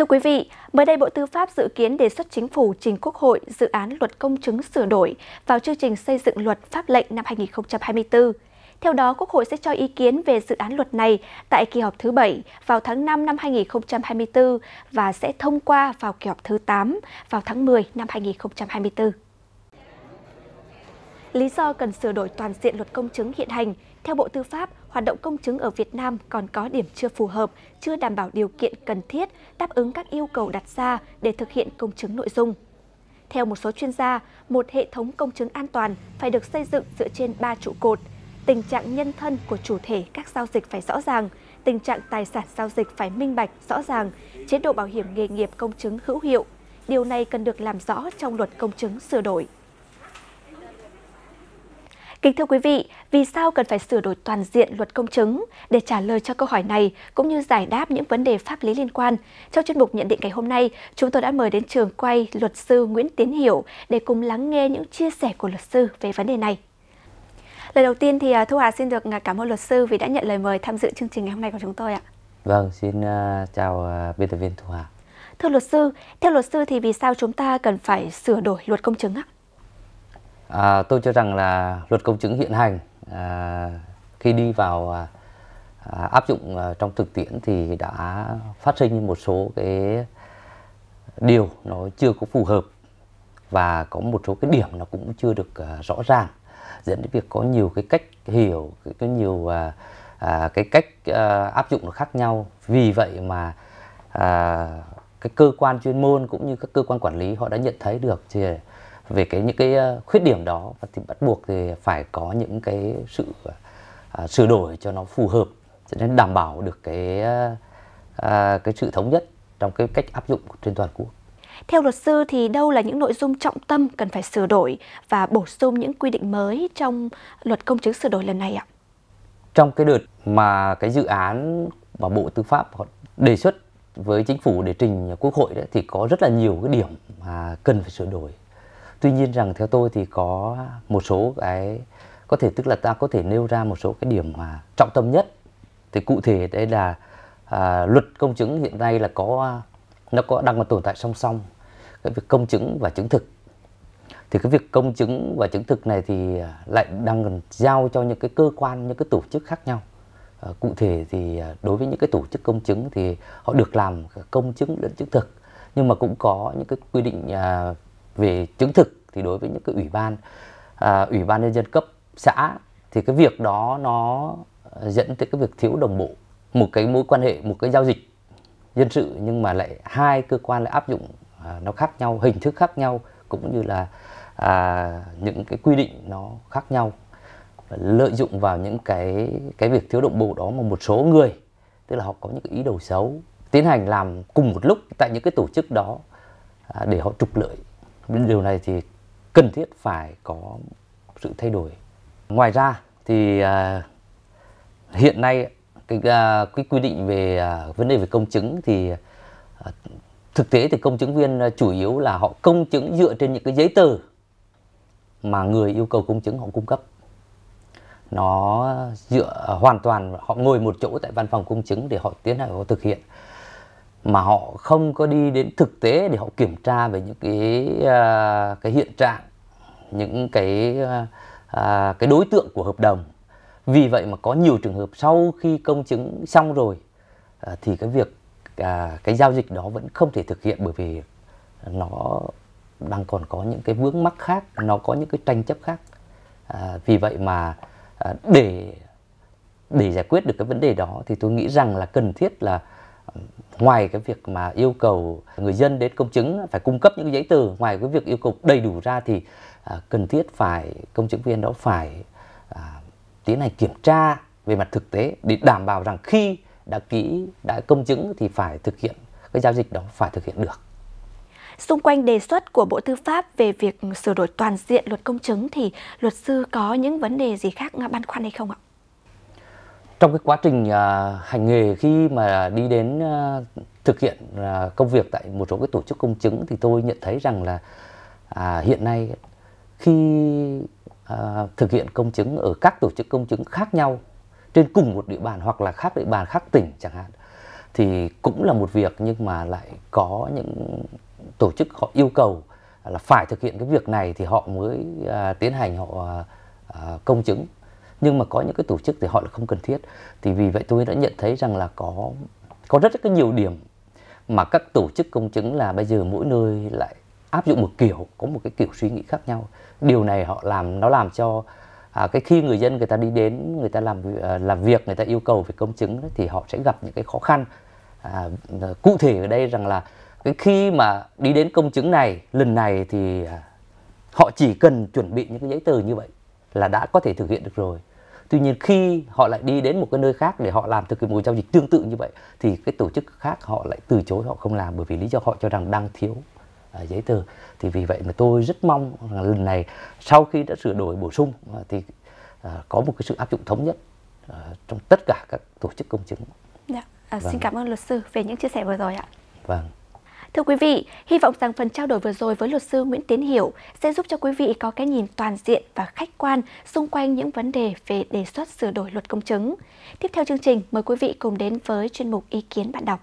Thưa quý vị, mới đây Bộ Tư pháp dự kiến đề xuất chính phủ trình Quốc hội dự án luật công chứng sửa đổi vào chương trình xây dựng luật pháp lệnh năm 2024. Theo đó, Quốc hội sẽ cho ý kiến về dự án luật này tại kỳ họp thứ 7 vào tháng 5 năm 2024 và sẽ thông qua vào kỳ họp thứ 8 vào tháng 10 năm 2024. Lý do cần sửa đổi toàn diện luật công chứng hiện hành – theo Bộ Tư pháp, hoạt động công chứng ở Việt Nam còn có điểm chưa phù hợp, chưa đảm bảo điều kiện cần thiết đáp ứng các yêu cầu đặt ra để thực hiện công chứng nội dung. Theo một số chuyên gia, một hệ thống công chứng an toàn phải được xây dựng dựa trên 3 trụ cột. Tình trạng nhân thân của chủ thể các giao dịch phải rõ ràng, tình trạng tài sản giao dịch phải minh bạch, rõ ràng, chế độ bảo hiểm nghề nghiệp công chứng hữu hiệu. Điều này cần được làm rõ trong luật công chứng sửa đổi. Kính thưa quý vị, vì sao cần phải sửa đổi toàn diện luật công chứng? Để trả lời cho câu hỏi này cũng như giải đáp những vấn đề pháp lý liên quan, trong chuyên mục nhận định ngày hôm nay, chúng tôi đã mời đến trường quay luật sư Nguyễn Tiến Hiểu để cùng lắng nghe những chia sẻ của luật sư về vấn đề này. Lời đầu tiên thì à, Thu Hà xin được à, cảm ơn luật sư vì đã nhận lời mời tham dự chương trình ngày hôm nay của chúng tôi ạ. Vâng, xin à, chào biên tập viên Thu Hà. Thưa luật sư, theo luật sư thì vì sao chúng ta cần phải sửa đổi luật công chứng ạ? À, tôi cho rằng là luật công chứng hiện hành à, khi đi vào à, à, áp dụng à, trong thực tiễn thì đã phát sinh một số cái điều nó chưa có phù hợp và có một số cái điểm nó cũng chưa được à, rõ ràng dẫn đến việc có nhiều cái cách hiểu cái nhiều à, à, cái cách à, áp dụng nó khác nhau vì vậy mà à, cái cơ quan chuyên môn cũng như các cơ quan quản lý họ đã nhận thấy được thì về cái những cái ờ, khuyết điểm đó và thì bắt buộc thì phải có những cái sự à, sửa đổi cho nó phù hợp cho nên đảm bảo được cái à, cái sự thống nhất trong cái cách áp dụng trên toàn quốc. Theo luật sư thì đâu là những nội dung trọng tâm cần phải sửa đổi và bổ sung những quy định mới trong luật công chứng sửa đổi lần này ạ? Trong cái đợt mà cái dự án mà Bộ Tư pháp họ đề xuất với chính phủ để trình quốc hội đấy thì có rất là nhiều cái điểm mà cần phải sửa đổi tuy nhiên rằng theo tôi thì có một số cái có thể tức là ta có thể nêu ra một số cái điểm mà trọng tâm nhất thì cụ thể đây là à, luật công chứng hiện nay là có nó có đang còn tồn tại song song cái việc công chứng và chứng thực thì cái việc công chứng và chứng thực này thì à, lại đang giao cho những cái cơ quan những cái tổ chức khác nhau à, cụ thể thì à, đối với những cái tổ chức công chứng thì họ được làm công chứng lẫn chứng thực nhưng mà cũng có những cái quy định à, về chứng thực thì đối với những cái ủy ban à, ủy ban nhân dân cấp xã thì cái việc đó nó dẫn tới cái việc thiếu đồng bộ một cái mối quan hệ một cái giao dịch dân sự nhưng mà lại hai cơ quan lại áp dụng à, nó khác nhau hình thức khác nhau cũng như là à, những cái quy định nó khác nhau lợi dụng vào những cái cái việc thiếu đồng bộ đó mà một số người tức là họ có những cái ý đồ xấu tiến hành làm cùng một lúc tại những cái tổ chức đó à, để họ trục lợi Bên điều này thì cần thiết phải có sự thay đổi. Ngoài ra thì à, hiện nay cái à, cái quy định về à, vấn đề về công chứng thì à, thực tế thì công chứng viên chủ yếu là họ công chứng dựa trên những cái giấy tờ mà người yêu cầu công chứng họ cung cấp nó dựa à, hoàn toàn họ ngồi một chỗ tại văn phòng công chứng để họ tiến hành họ thực hiện mà họ không có đi đến thực tế để họ kiểm tra về những cái uh, cái hiện trạng những cái uh, cái đối tượng của hợp đồng vì vậy mà có nhiều trường hợp sau khi công chứng xong rồi uh, thì cái việc uh, cái giao dịch đó vẫn không thể thực hiện bởi vì nó đang còn có những cái vướng mắc khác nó có những cái tranh chấp khác à, vì vậy mà à, để để giải quyết được cái vấn đề đó thì tôi nghĩ rằng là cần thiết là ngoài cái việc mà yêu cầu người dân đến công chứng phải cung cấp những giấy tờ ngoài cái việc yêu cầu đầy đủ ra thì à, cần thiết phải công chứng viên đó phải à, tiến hành kiểm tra về mặt thực tế để đảm bảo rằng khi đã ký đã công chứng thì phải thực hiện cái giao dịch đó phải thực hiện được xung quanh đề xuất của Bộ Tư pháp về việc sửa đổi toàn diện luật công chứng thì luật sư có những vấn đề gì khác băn khoăn hay không ạ? trong cái quá trình uh, hành nghề khi mà đi đến uh, thực hiện uh, công việc tại một số cái tổ chức công chứng thì tôi nhận thấy rằng là uh, hiện nay khi uh, thực hiện công chứng ở các tổ chức công chứng khác nhau trên cùng một địa bàn hoặc là khác địa bàn khác tỉnh chẳng hạn thì cũng là một việc nhưng mà lại có những tổ chức họ yêu cầu là phải thực hiện cái việc này thì họ mới uh, tiến hành họ uh, công chứng nhưng mà có những cái tổ chức thì họ là không cần thiết thì vì vậy tôi đã nhận thấy rằng là có có rất rất nhiều điểm mà các tổ chức công chứng là bây giờ mỗi nơi lại áp dụng một kiểu có một cái kiểu suy nghĩ khác nhau điều này họ làm nó làm cho à, cái khi người dân người ta đi đến người ta làm à, làm việc người ta yêu cầu về công chứng thì họ sẽ gặp những cái khó khăn à, à, cụ thể ở đây rằng là cái khi mà đi đến công chứng này lần này thì à, họ chỉ cần chuẩn bị những cái giấy tờ như vậy là đã có thể thực hiện được rồi tuy nhiên khi họ lại đi đến một cái nơi khác để họ làm thực hiện một giao dịch tương tự như vậy thì cái tổ chức khác họ lại từ chối họ không làm bởi vì lý do họ cho rằng đang thiếu à, giấy tờ thì vì vậy mà tôi rất mong là lần này sau khi đã sửa đổi bổ sung à, thì à, có một cái sự áp dụng thống nhất trong tất cả các tổ chức công chứng. Dạ. À, vâng. Xin cảm ơn luật sư về những chia sẻ vừa rồi ạ. Vâng. Thưa quý vị, hy vọng rằng phần trao đổi vừa rồi với luật sư Nguyễn Tiến Hiểu sẽ giúp cho quý vị có cái nhìn toàn diện và khách quan xung quanh những vấn đề về đề xuất sửa đổi luật công chứng. Tiếp theo chương trình, mời quý vị cùng đến với chuyên mục ý kiến bạn đọc.